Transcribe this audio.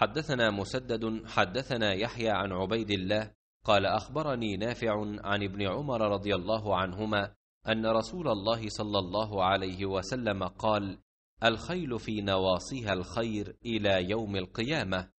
حدثنا مسدد حدثنا يحيى عن عبيد الله قال اخبرني نافع عن ابن عمر رضي الله عنهما ان رسول الله صلى الله عليه وسلم قال الخيل في نواصيها الخير الى يوم القيامه